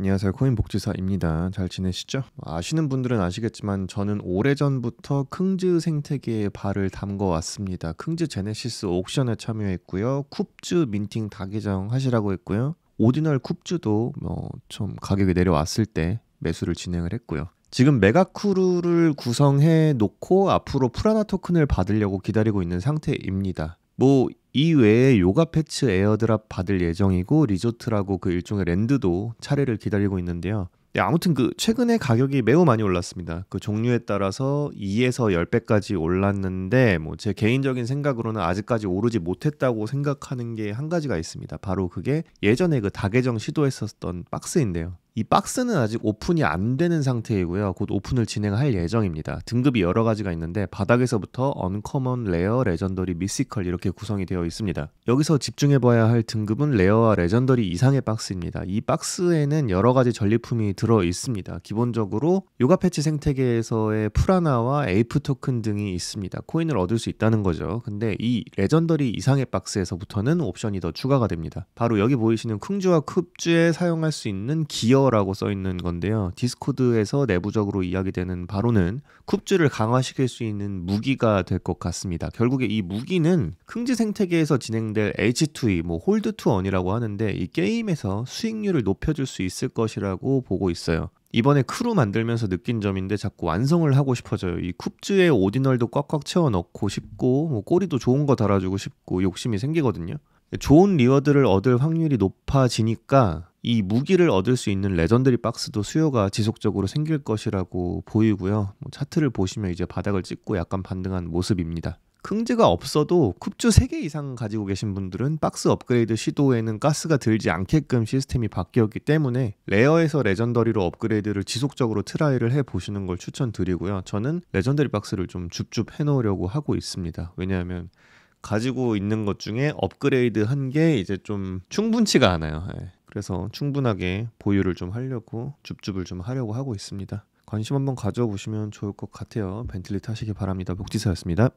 안녕하세요. 코인 복지사입니다. 잘 지내시죠? 뭐 아시는 분들은 아시겠지만 저는 오래전부터 킁즈 생태계에 발을 담궈 왔습니다. 킁즈 제네시스 옥션에 참여했고요. 쿱즈 민팅 다계정 하시라고 했고요. 오디널 쿱즈도 뭐 좀 가격이 내려왔을 때 매수를 진행을 했고요. 지금 메가쿠루를 구성해 놓고 앞으로 프라나 토큰을 받으려고 기다리고 있는 상태입니다. 뭐이 외에 요가 패츠 에어드랍 받을 예정이고 리조트라고 그 일종의 랜드도 차례를 기다리고 있는데요. 네, 아무튼 그 최근에 가격이 매우 많이 올랐습니다. 그 종류에 따라서 2에서 10배까지 올랐는데 뭐 제 개인적인 생각으로는 아직까지 오르지 못했다고 생각하는 게 한 가지가 있습니다. 바로 그게 예전에 그 다계정 시도했었던 박스인데요. 이 박스는 아직 오픈이 안 되는 상태이고요. 곧 오픈을 진행할 예정입니다. 등급이 여러 가지가 있는데 바닥에서부터 언커먼, 레어, 레전더리, 미시컬 이렇게 구성이 되어 있습니다. 여기서 집중해 봐야 할 등급은 레어와 레전더리 이상의 박스입니다. 이 박스에는 여러 가지 전리품이 들어 있습니다. 기본적으로 요가 패치 생태계에서의 프라나와 에이프 토큰 등이 있습니다. 코인을 얻을 수 있다는 거죠. 근데 이 레전더리 이상의 박스에서부터는 옵션이 더 추가가 됩니다. 바로 여기 보이시는 쿵주와 쿱주에 사용할 수 있는 기어 디어라고 써 있는 건데요. 디스코드에서 내부적으로 이야기되는 바로는 쿱즈를 강화시킬 수 있는 무기가 될 것 같습니다. 결국에 이 무기는 흥지 생태계에서 진행될 H2E, 뭐 홀드 투 원이라고 하는데 이 게임에서 수익률을 높여줄 수 있을 것이라고 보고 있어요. 이번에 크루 만들면서 느낀 점인데 자꾸 완성을 하고 싶어져요. 이 쿱즈에 오디널도 꽉꽉 채워 넣고 싶고 뭐 꼬리도 좋은 거 달아주고 싶고 욕심이 생기거든요. 좋은 리워드를 얻을 확률이 높아지니까 이 무기를 얻을 수 있는 레전드리 박스도 수요가 지속적으로 생길 것이라고 보이고요. 뭐 차트를 보시면 이제 바닥을 찍고 약간 반등한 모습입니다. 흥지가 없어도 쿱주 3개 이상 가지고 계신 분들은 박스 업그레이드 시도에는 가스가 들지 않게끔 시스템이 바뀌었기 때문에 레어에서 레전더리로 업그레이드를 지속적으로 트라이를 해보시는 걸 추천드리고요. 저는 레전더리 박스를 좀 줍줍 해놓으려고 하고 있습니다. 왜냐하면 가지고 있는 것 중에 업그레이드 한 게 이제 좀 충분치가 않아요. 예. 그래서 충분하게 보유를 좀 하려고 줍줍을 좀 하려고 하고 있습니다. 관심 한번 가져보시면 좋을 것 같아요. 벤틀리 타시기 바랍니다. 복지사였습니다.